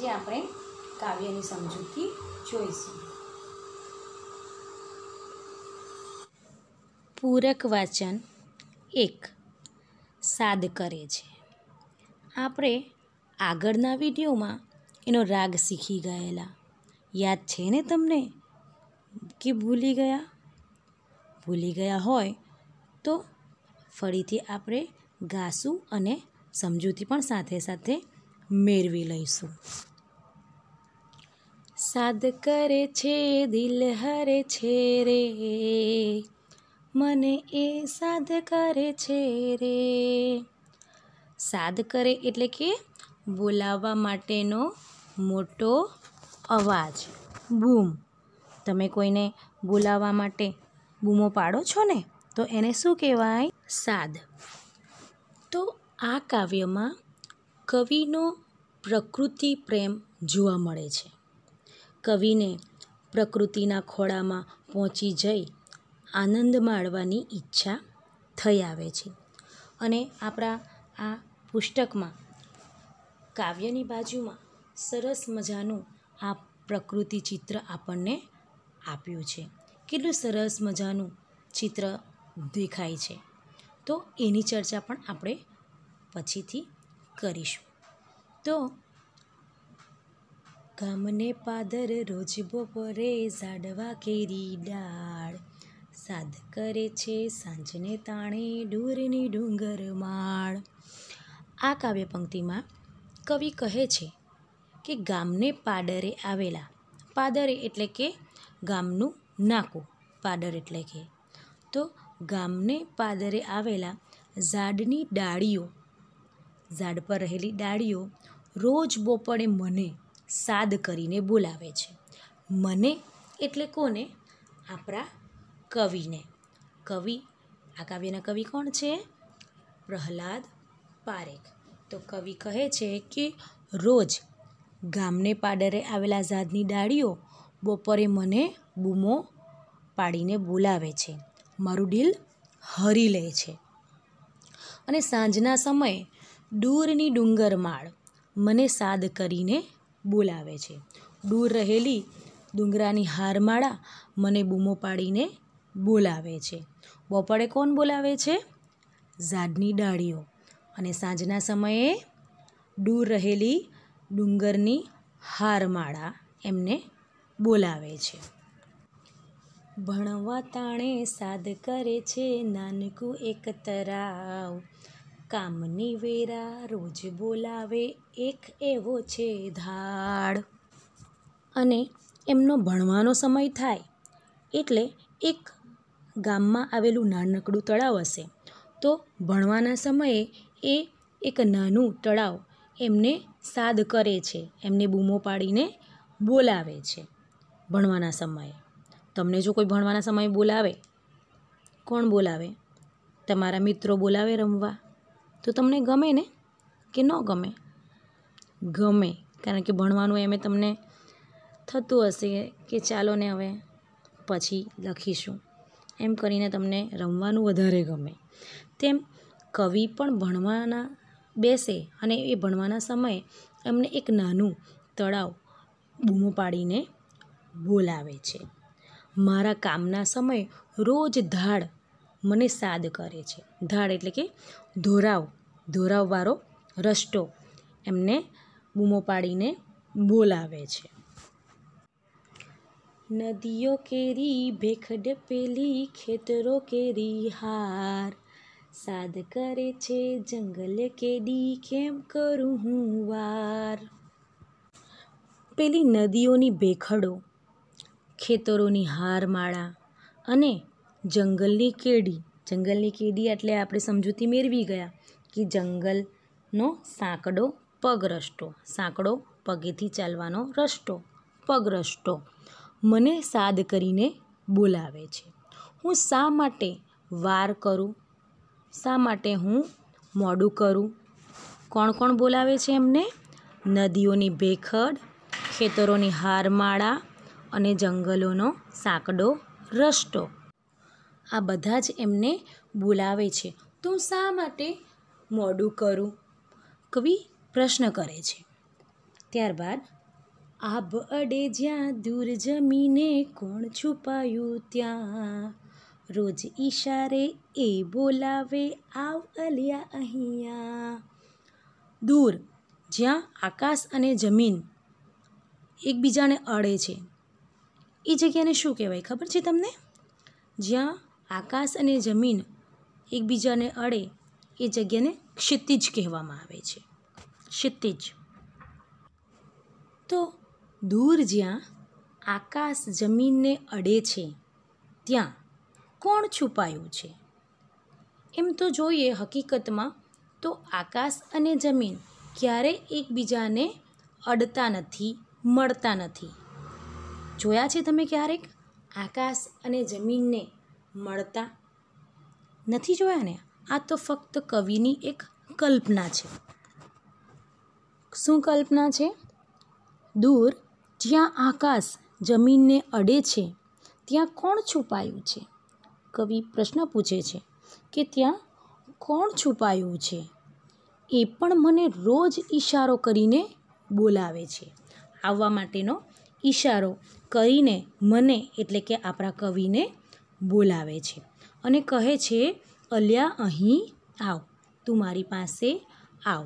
જે આપણે કાવ્યની સમજૂતી જોઈશું પૂરક વાચન એક સાદ કરે છે આપણે આગળના વિડીયોમાં એનો રાગ શીખી ગયેલા યાદ છે ને તમને કે ભૂલી ગયા ભૂલી ગયા હોય તો ફરીથી આપણે ગાશું અને સમજૂતી પણ સાથે સાથે મેળવી લઈશું સાદ કરે છે દિલ હરે છે રે મને એ સાદ કરે છે રે સાદ કરે એટલે કે બોલાવવા માટેનો મોટો અવાજ બૂમ તમે કોઈને બોલાવવા માટે બૂમો પાડો છો ને તો એને શું કહેવાય સાદ તો આ કાવ્યમાં કવિનો પ્રકૃતિ પ્રેમ જોવા મળે છે કવિને પ્રકૃતિના ખોળામાં પહોંચી જઈ આનંદ માણવાની ઈચ્છા થઈ આવે છે અને આપણા આ પુસ્તકમાં કાવ્યની બાજુમાં સરસ મજાનું આ પ્રકૃતિ ચિત્ર આપણને આપ્યું છે કેટલું સરસ મજાનું ચિત્ર દેખાય છે તો એની ચર્ચા પણ આપણે પછીથી કરીશું તો ગામને પાદર રોજ બપોરે ઝાડવા કેરી ડાળ સાદ કરે છે સાંજને તાણે ડૂરની ડુંગર માળ આ કાવ્ય પંક્તિમાં કવિ કહે છે કે ગામને પાદરે આવેલા પાદરે એટલે કે ગામનું નાકું પાદર એટલે કે તો ગામને પાદરે આવેલા ઝાડની ડાળીઓ ઝાડ પર રહેલી ડાળીઓ રોજ બપોરે મને સાદ કરીને બોલાવે છે મને એટલે કોને આપણા કવિને કવિ આ કાવ્યના કવિ કોણ છે પ્રહલાદ પારેખ તો કવિ કહે છે કે રોજ ગામને પાડરે આવેલા ઝાદની ડાળીઓ બપોરે મને બૂમો પાડીને બોલાવે છે મારું દિલ હરી લે છે અને સાંજના સમયે દૂરની ડુંગર માળ મને સાદ કરીને બોલાવે છે દૂર રહેલી ડુંગરાની હારમાળા મને બૂમો પાડીને બોલાવે છે બપોરે કોણ બોલાવે છે ઝાડની ડાળીઓ અને સાંજના સમયે દૂર રહેલી ડુંગરની હારમાળા એમને બોલાવે છે ભણવા તાણે સાદ કરે છે નાનકું એક તરાવ કામની વેરા રોજ બોલાવે એક એવો છે ધાડ અને એમનો ભણવાનો સમય થાય એટલે એક ગામમાં આવેલું નાનકડું તળાવ હશે તો ભણવાના સમયે એ એક નાનું તળાવ એમને સાદ કરે છે એમને બૂમો પાડીને બોલાવે છે ભણવાના સમયે તમને જો કોઈ ભણવાના સમયે બોલાવે કોણ બોલાવે તમારા મિત્રો બોલાવે રમવા તો તમને ગમે ને કે ન ગમે ગમે કારણ કે ભણવાનું એમ તમને થતું હશે કે ચાલો ને હવે પછી લખીશું એમ કરીને તમને રમવાનું વધારે ગમે તેમ કવિ પણ ભણવાના બેસે અને એ ભણવાના સમયે એમને એક નાનું તળાવ બૂમો પાડીને બોલાવે છે મારા કામના સમયે રોજ ધાડ મને સાદ કરે છે ધાડ એટલે કે ધોરાવ ધોરાવવાળો રસ્ટો એમને બૂમો પાડીને બોલાવે છે નદીઓ કેરી ભેખડ પેલી ખેતરો કેરી હાર સાદ કરે છે જંગલ કેડી કેમ કરું હું વાર પેલી નદીઓની ભેખડો ખેતરોની હારમાળા અને જંગલની કેડી જંગલની કેડી એટલે આપણે સમજૂતી મેળવી ગયા કે જંગલનો સાંકડો પગરસ્ટો સાંકડો પગેથી ચાલવાનો રસ્તો પગરસ્ટો મને સાદ કરીને બોલાવે છે હું શા માટે વાર કરું શા માટે હું મોડું કરું કોણ કોણ બોલાવે છે એમને નદીઓની ભેખડ ખેતરોની હારમાળા અને જંગલોનો સાંકડો રસ્ટો આ બધા જ એમને બોલાવે છે તો હું શા માટે મોડું કરું કવિ પ્રશ્ન કરે છે ત્યારબાદ આ બડે જ્યાં દૂર જમીને કોણ છુપાયું ત્યાં રોજ ઈશારે એ બોલાવે આવ અલિયા અહીંયા દૂર જ્યાં આકાશ અને જમીન એકબીજાને અડે છે એ જગ્યાને શું કહેવાય ખબર છે તમને જ્યાં આકાશ અને જમીન એકબીજાને અડે એ જગ્યાને ક્ષિતિજ કહેવામાં આવે છે ક્ષિતિજ તો દૂર જ્યાં આકાશ જમીનને અડે છે ત્યાં કોણ છુપાયું છે એમ તો જોઈએ હકીકતમાં તો આકાશ અને જમીન ક્યારેય એકબીજાને અડતા નથી મળતા નથી જોયા છે તમે ક્યારેક આકાશ અને જમીનને મળતા નથી જોયા ને આ તો ફક્ત કવિની એક કલ્પના છે શું કલ્પના છે દૂર જ્યાં આકાશ જમીનને અડે છે ત્યાં કોણ છુપાયું છે કવિ પ્રશ્ન પૂછે છે કે ત્યાં કોણ છુપાયું છે એ પણ મને રોજ ઈશારો કરીને બોલાવે છે આવવા માટેનો ઈશારો કરીને મને એટલે કે આપણા કવિને બોલાવે છે અને કહે છે અલ્યા અહીં આવ તું મારી પાસે આવ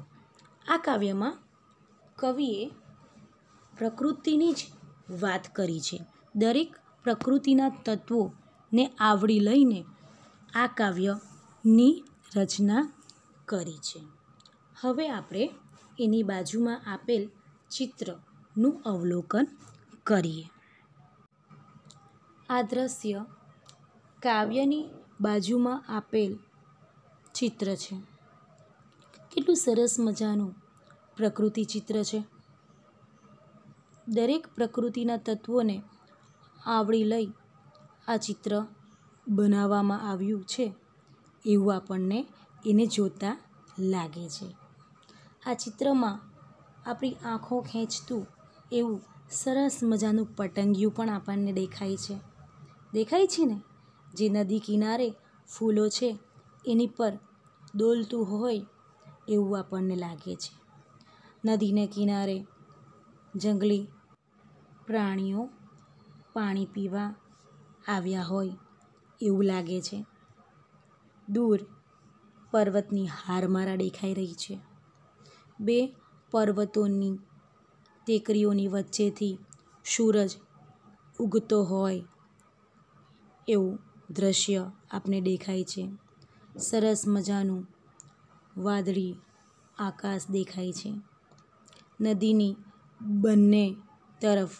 આ કાવ્યમાં કવિએ પ્રકૃતિની જ વાત કરી છે દરેક પ્રકૃતિના તત્વોને આવડી લઈને આ કાવ્યની રચના કરી છે હવે આપણે એની બાજુમાં આપેલ ચિત્રનું અવલોકન કરીએ આ દ્રશ્ય કાવ્યની બાજુમાં આપેલ ચિત્ર છે કેટલું સરસ મજાનું પ્રકૃતિ ચિત્ર છે દરેક પ્રકૃતિના તત્વોને આવડી લઈ આ ચિત્ર બનાવવામાં આવ્યું છે એવું આપણને એને જોતાં લાગે છે આ ચિત્રમાં આપણી આંખો ખેંચતું એવું સરસ મજાનું પટંગિયું પણ આપણને દેખાય છે દેખાય છે ને જે નદી કિનારે ફૂલો છે એની પર દોલતું હોય એવું આપણને લાગે છે નદીને કિનારે જંગલી પ્રાણીઓ પાણી પીવા આવ્યા હોય એવું લાગે છે દૂર પર્વતની હારમારા દેખાઈ રહી છે બે પર્વતોની ટેકરીઓની વચ્ચેથી સૂરજ ઉગતો હોય એવું દ્રશ્ય આપને દેખાય છે સરસ મજાનું વાદળી આકાશ દેખાય છે નદીની બંને તરફ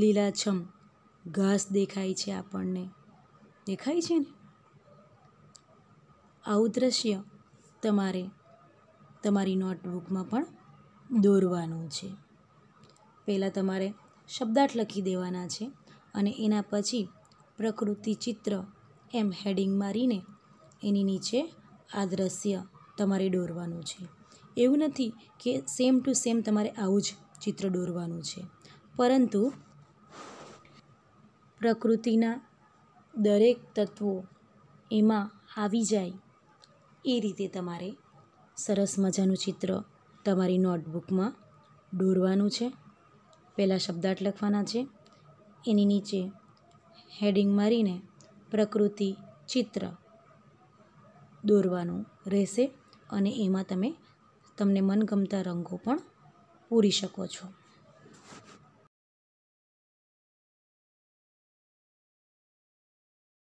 લીલાછમ ઘાસ દેખાય છે આપણને દેખાય છે ને આવું દ્રશ્ય તમારે તમારી નોટબુકમાં પણ દોરવાનું છે પહેલાં તમારે શબ્દાર્થ લખી દેવાના છે અને એના પછી પ્રકૃતિ ચિત્ર એમ હેડિંગ મારીને એની નીચે આ દ્રશ્ય તમારે દોરવાનું છે એવું નથી કે સેમ ટુ સેમ તમારે આવું જ ચિત્ર દોરવાનું છે પરંતુ પ્રકૃતિના દરેક તત્વો એમાં આવી જાય એ રીતે તમારે સરસ મજાનું ચિત્ર તમારી નોટબુકમાં દોરવાનું છે પહેલાં શબ્દાર્થ લખવાના છે એની નીચે હેડિંગ મારીને પ્રકૃતિ ચિત્ર દોરવાનું રહેશે અને એમાં તમે તમને મનગમતા રંગો પણ પૂરી શકો છો